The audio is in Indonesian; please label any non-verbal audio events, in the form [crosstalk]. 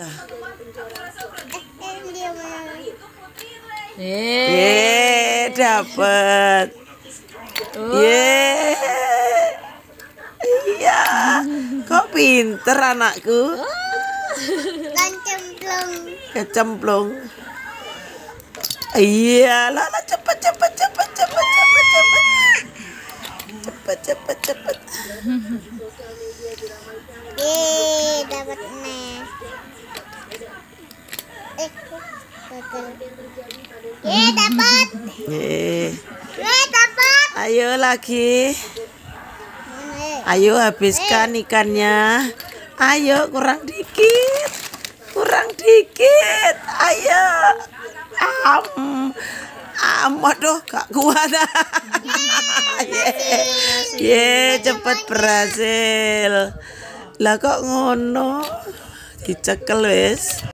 Nah. dapat. Ye. Iya. Kok pinter anakku? Kecemplung. Kecemplung. Iya, lala cepet cepet cepet cepet cepet cepet. Cepet cepet cepet. Ye, dapat. Ye. Ayo lagi. Ayo habiskan ikannya. Ayo kurang dikit. Kurang dikit. Ayo. Am. Am aduh gak kuat. Ye. [laughs] Ye, cepat berhasil. Lah kok ngono? Dicekel wis.